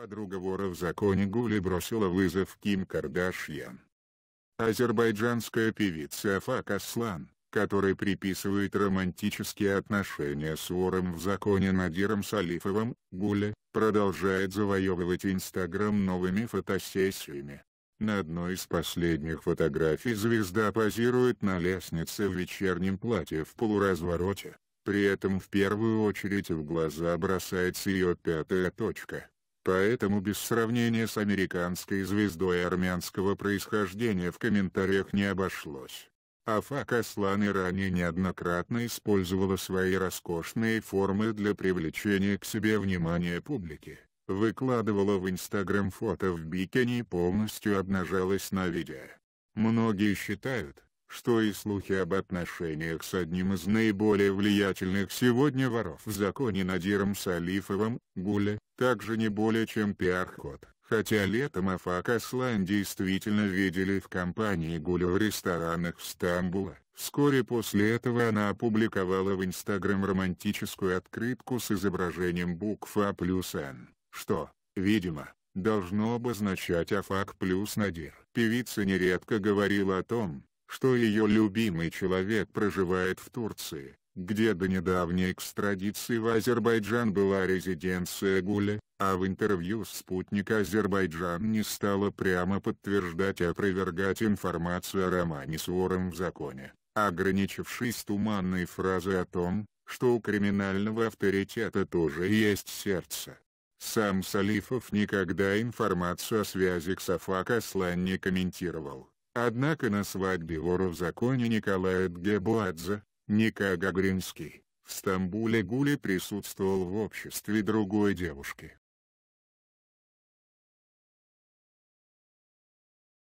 Подруга вора в законе Гули бросила вызов Ким Кардашьян. Азербайджанская певица Афак Аслан, которой приписывают романтические отношения с вором в законе Надиром Салифовым, Гуля, продолжает завоевывать Инстаграм новыми фотосессиями. На одной из последних фотографий звезда позирует на лестнице в вечернем платье в полуразвороте. При этом в первую очередь в глаза бросается ее пятая точка. Поэтому без сравнения с американской звездой армянского происхождения в комментариях не обошлось. Афак Аслан и ранее неоднократно использовала свои роскошные формы для привлечения к себе внимания публики. Выкладывала в Инстаграм фото в бикини и полностью обнажалась на видео. Многие считают, что и слухи об отношениях с одним из наиболее влиятельных сегодня воров в законе Надиром Салифовым, Гуле, также не более чем пиар-ход. Хотя летом Афак Аслан действительно видели в компании Гуля в ресторанах Стамбула. Вскоре после этого она опубликовала в Инстаграм романтическую открытку с изображением букв А плюс Н, что, видимо, должно обозначать Афак плюс Надир. Певица нередко говорила о том, что ее любимый человек проживает в Турции, где до недавней экстрадиции в Азербайджан была резиденция Гуля, а в интервью «Спутник Азербайджан» не стала прямо подтверждать и опровергать информацию о романе с вором в законе, ограничившись туманной фразой о том, что у криминального авторитета тоже есть сердце. Сам Салифов никогда информацию о связи Ксафака Слан не комментировал. Однако на свадьбе вора в законе Николая Дгебуадзе, Ника Гагринский, в Стамбуле Гули присутствовал в обществе другой девушки,